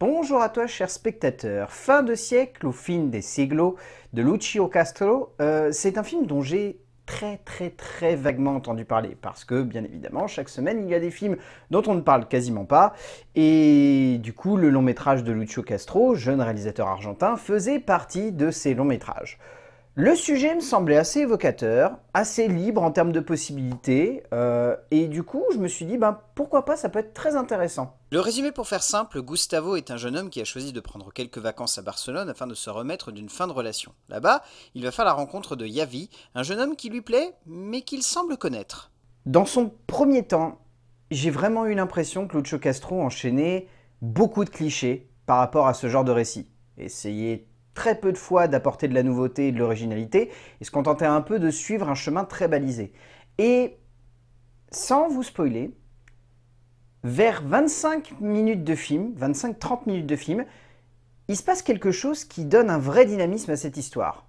Bonjour à toi, chers spectateurs. Fin de siècle ou fin des siglos de Lucio Castro, euh, c'est un film dont j'ai très très très vaguement entendu parler parce que bien évidemment chaque semaine il y a des films dont on ne parle quasiment pas et du coup le long métrage de Lucio Castro, jeune réalisateur argentin, faisait partie de ces longs métrages. Le sujet me semblait assez évocateur, assez libre en termes de possibilités, euh, et du coup je me suis dit ben, pourquoi pas, ça peut être très intéressant. Le résumé pour faire simple, Gustavo est un jeune homme qui a choisi de prendre quelques vacances à Barcelone afin de se remettre d'une fin de relation. Là-bas, il va faire la rencontre de Yavi, un jeune homme qui lui plaît, mais qu'il semble connaître. Dans son premier temps, j'ai vraiment eu l'impression que Lucho Castro enchaînait beaucoup de clichés par rapport à ce genre de récit. Essayez très peu de fois d'apporter de la nouveauté et de l'originalité, et se contenter un peu de suivre un chemin très balisé. Et sans vous spoiler, vers 25 minutes de film, 25-30 minutes de film, il se passe quelque chose qui donne un vrai dynamisme à cette histoire,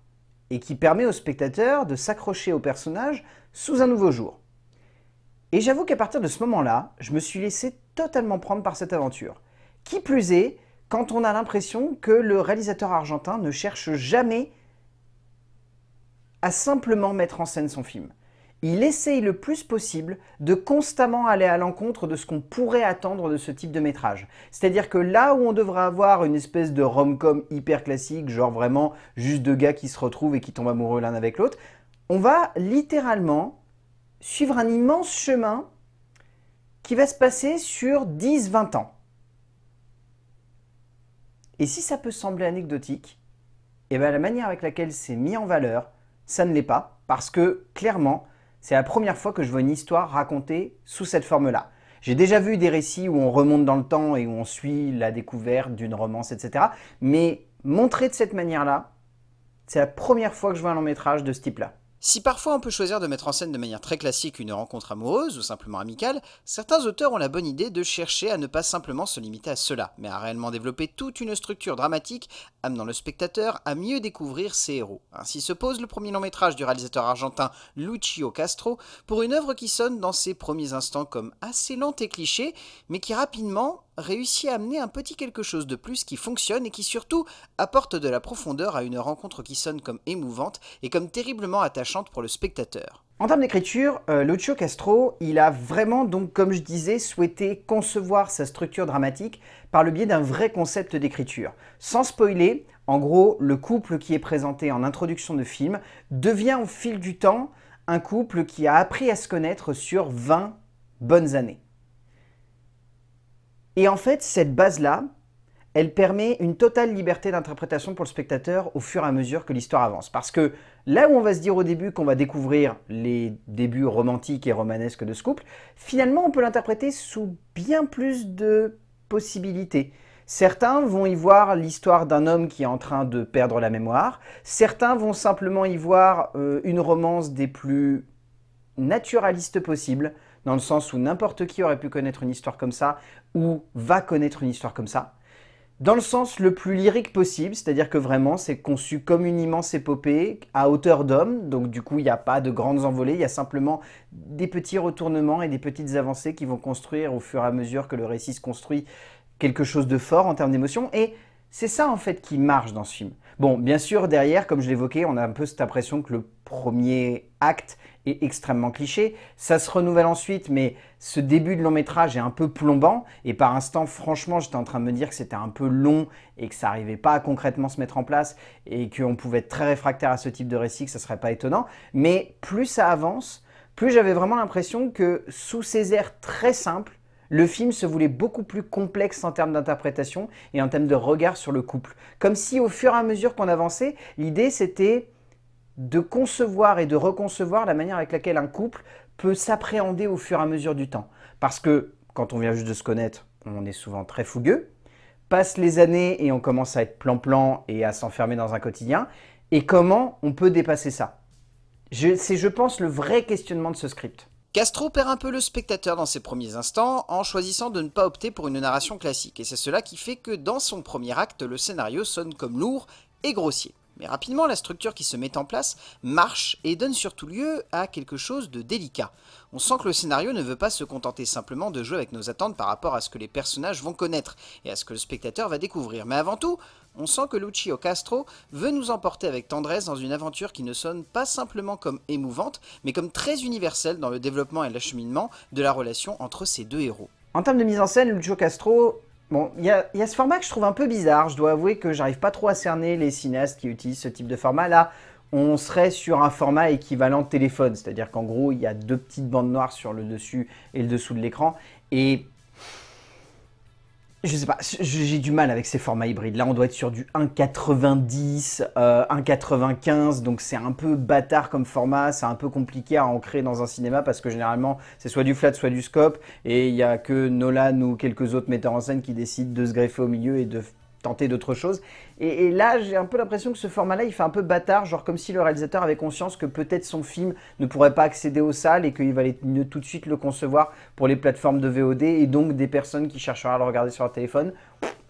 et qui permet au spectateur de s'accrocher au personnage sous un nouveau jour. Et j'avoue qu'à partir de ce moment-là, je me suis laissé totalement prendre par cette aventure. Qui plus est, quand on a l'impression que le réalisateur argentin ne cherche jamais à simplement mettre en scène son film. Il essaye le plus possible de constamment aller à l'encontre de ce qu'on pourrait attendre de ce type de métrage. C'est-à-dire que là où on devrait avoir une espèce de rom-com hyper classique, genre vraiment juste deux gars qui se retrouvent et qui tombent amoureux l'un avec l'autre, on va littéralement suivre un immense chemin qui va se passer sur 10-20 ans. Et si ça peut sembler anecdotique, eh ben, la manière avec laquelle c'est mis en valeur, ça ne l'est pas, parce que clairement, c'est la première fois que je vois une histoire racontée sous cette forme-là. J'ai déjà vu des récits où on remonte dans le temps et où on suit la découverte d'une romance, etc. Mais montrer de cette manière-là, c'est la première fois que je vois un long métrage de ce type-là. Si parfois on peut choisir de mettre en scène de manière très classique une rencontre amoureuse ou simplement amicale, certains auteurs ont la bonne idée de chercher à ne pas simplement se limiter à cela, mais à réellement développer toute une structure dramatique amenant le spectateur à mieux découvrir ses héros. Ainsi se pose le premier long métrage du réalisateur argentin Lucio Castro pour une œuvre qui sonne dans ses premiers instants comme assez lente et cliché, mais qui rapidement réussit à amener un petit quelque chose de plus qui fonctionne et qui surtout apporte de la profondeur à une rencontre qui sonne comme émouvante et comme terriblement attachante pour le spectateur. En termes d'écriture, euh, Lucio Castro, il a vraiment, donc, comme je disais, souhaité concevoir sa structure dramatique par le biais d'un vrai concept d'écriture. Sans spoiler, en gros, le couple qui est présenté en introduction de film devient au fil du temps un couple qui a appris à se connaître sur 20 bonnes années. Et en fait, cette base-là, elle permet une totale liberté d'interprétation pour le spectateur au fur et à mesure que l'histoire avance. Parce que là où on va se dire au début qu'on va découvrir les débuts romantiques et romanesques de ce couple, finalement on peut l'interpréter sous bien plus de possibilités. Certains vont y voir l'histoire d'un homme qui est en train de perdre la mémoire, certains vont simplement y voir euh, une romance des plus naturalistes possibles, dans le sens où n'importe qui aurait pu connaître une histoire comme ça, ou va connaître une histoire comme ça, dans le sens le plus lyrique possible, c'est-à-dire que vraiment c'est conçu comme une immense épopée à hauteur d'homme, donc du coup il n'y a pas de grandes envolées, il y a simplement des petits retournements et des petites avancées qui vont construire au fur et à mesure que le récit se construit quelque chose de fort en termes d'émotion, et c'est ça en fait qui marche dans ce film. Bon, bien sûr, derrière, comme je l'évoquais, on a un peu cette impression que le premier acte est extrêmement cliché. Ça se renouvelle ensuite, mais ce début de long métrage est un peu plombant. Et par instant, franchement, j'étais en train de me dire que c'était un peu long et que ça n'arrivait pas à concrètement se mettre en place et qu'on pouvait être très réfractaire à ce type de récit, que ça serait pas étonnant. Mais plus ça avance, plus j'avais vraiment l'impression que sous ces airs très simples, le film se voulait beaucoup plus complexe en termes d'interprétation et en termes de regard sur le couple. Comme si au fur et à mesure qu'on avançait, l'idée c'était de concevoir et de reconcevoir la manière avec laquelle un couple peut s'appréhender au fur et à mesure du temps. Parce que quand on vient juste de se connaître, on est souvent très fougueux, passe les années et on commence à être plan-plan et à s'enfermer dans un quotidien. Et comment on peut dépasser ça C'est, je pense, le vrai questionnement de ce script. Castro perd un peu le spectateur dans ses premiers instants en choisissant de ne pas opter pour une narration classique, et c'est cela qui fait que dans son premier acte, le scénario sonne comme lourd et grossier. Mais rapidement, la structure qui se met en place marche et donne surtout lieu à quelque chose de délicat. On sent que le scénario ne veut pas se contenter simplement de jouer avec nos attentes par rapport à ce que les personnages vont connaître et à ce que le spectateur va découvrir, mais avant tout, on sent que Lucio Castro veut nous emporter avec tendresse dans une aventure qui ne sonne pas simplement comme émouvante, mais comme très universelle dans le développement et l'acheminement de la relation entre ces deux héros. En termes de mise en scène, Lucio Castro Bon, il y, y a, ce format que je trouve un peu bizarre. Je dois avouer que j'arrive pas trop à cerner les cinéastes qui utilisent ce type de format. Là, on serait sur un format équivalent téléphone, c'est-à-dire qu'en gros, il y a deux petites bandes noires sur le dessus et le dessous de l'écran. Et je sais pas, j'ai du mal avec ces formats hybrides. Là, on doit être sur du 1,90, 1,95, euh, donc c'est un peu bâtard comme format, c'est un peu compliqué à ancrer dans un cinéma parce que généralement, c'est soit du flat, soit du scope, et il n'y a que Nolan ou quelques autres metteurs en scène qui décident de se greffer au milieu et de tenter d'autres choses. Et, là, j'ai un peu l'impression que ce format-là, il fait un peu bâtard, genre comme si le réalisateur avait conscience que peut-être son film ne pourrait pas accéder aux salles et qu'il valait mieux tout de suite le concevoir pour les plateformes de VOD et donc des personnes qui chercheraient à le regarder sur leur téléphone.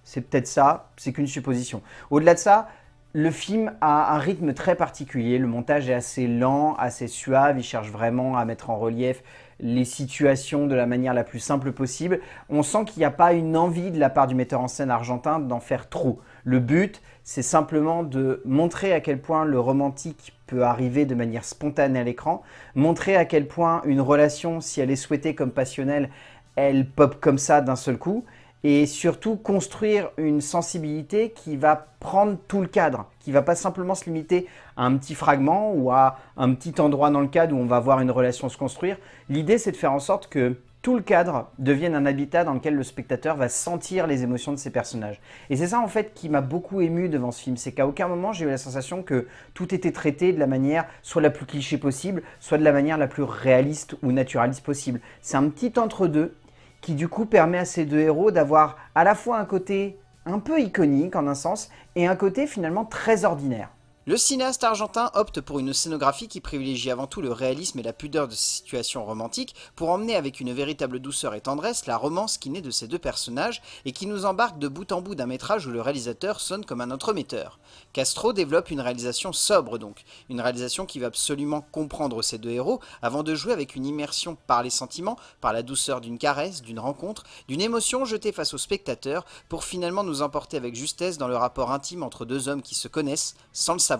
C'est peut-être ça, c'est qu'une supposition. Au-delà de ça, le film a un rythme très particulier, le montage est assez lent, assez suave, il cherche vraiment à mettre en relief les situations de la manière la plus simple possible. On sent qu'il n'y a pas une envie de la part du metteur en scène argentin d'en faire trop. Le but, c'est simplement de montrer à quel point le romantique peut arriver de manière spontanée à l'écran, montrer à quel point une relation, si elle est souhaitée comme passionnelle, elle pop comme ça d'un seul coup, et surtout construire une sensibilité qui va prendre tout le cadre, qui va pas simplement se limiter à un petit fragment ou à un petit endroit dans le cadre où on va voir une relation se construire. L'idée, c'est de faire en sorte que tout le cadre devienne un habitat dans lequel le spectateur va sentir les émotions de ses personnages. Et c'est ça en fait qui m'a beaucoup ému devant ce film, c'est qu'à aucun moment j'ai eu la sensation que tout était traité de la manière soit la plus cliché possible, soit de la manière la plus réaliste ou naturaliste possible. C'est un petit entre-deux qui du coup permet à ces deux héros d'avoir à la fois un côté un peu iconique en un sens et un côté finalement très ordinaire. Le cinéaste argentin opte pour une scénographie qui privilégie avant tout le réalisme et la pudeur de ses situations romantiques pour emmener avec une véritable douceur et tendresse la romance qui naît de ces deux personnages et qui nous embarque de bout en bout d'un métrage où le réalisateur sonne comme un autre metteur. Castro développe une réalisation sobre donc, une réalisation qui va absolument comprendre ces deux héros avant de jouer avec une immersion par les sentiments, par la douceur d'une caresse, d'une rencontre, d'une émotion jetée face au spectateur pour finalement nous emporter avec justesse dans le rapport intime entre deux hommes qui se connaissent sans le savoir.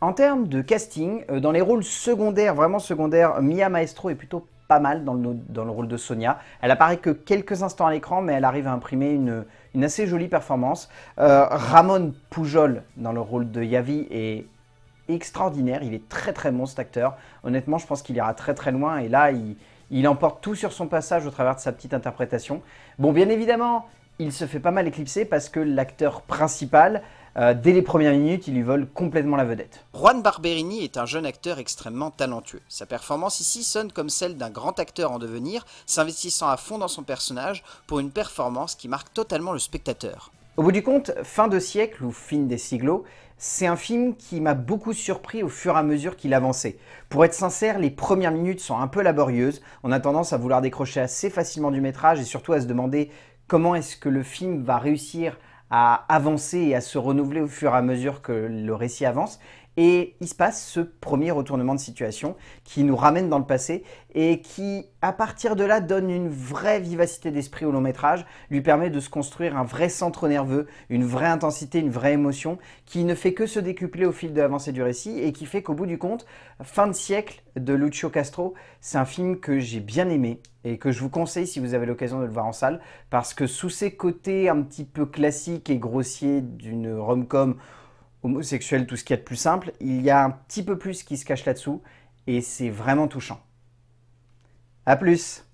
En termes de casting, euh, dans les rôles secondaires, vraiment secondaires, Mia Maestro est plutôt pas mal dans le, dans le rôle de Sonia. Elle apparaît que quelques instants à l'écran, mais elle arrive à imprimer une, assez jolie performance. Euh, Ramon Pujol dans le rôle de Yavi est extraordinaire. Il est très très bon cet acteur. Honnêtement, je pense qu'il ira très très loin. Et là, il, il emporte tout sur son passage au travers de sa petite interprétation. Bon, bien évidemment, il se fait pas mal éclipser parce que l'acteur principal euh, dès les premières minutes, il lui vole complètement la vedette. Juan Barberini est un jeune acteur extrêmement talentueux. Sa performance ici sonne comme celle d'un grand acteur en devenir, s'investissant à fond dans son personnage pour une performance qui marque totalement le spectateur. Au bout du compte, Fin de siècle ou Fin des siglos, c'est un film qui m'a beaucoup surpris au fur et à mesure qu'il avançait. Pour être sincère, les premières minutes sont un peu laborieuses, on a tendance à vouloir décrocher assez facilement du métrage et surtout à se demander comment est-ce que le film va réussir à avancer et à se renouveler au fur et à mesure que le récit avance. Et il se passe ce premier retournement de situation qui nous ramène dans le passé et qui, à partir de là, donne une vraie vivacité d'esprit au long métrage, lui permet de se construire un vrai centre nerveux, une vraie intensité, une vraie émotion, qui ne fait que se décupler au fil de l'avancée du récit et qui fait qu'au bout du compte, Fin de siècle de Lucio Castro, c'est un film que j'ai bien aimé et que je vous conseille si vous avez l'occasion de le voir en salle, parce que sous ses côtés un petit peu classiques et grossiers d'une rom-com homosexuel, tout ce qui est a de plus simple, il y a un petit peu plus qui se cache là-dessous, et c'est vraiment touchant. A plus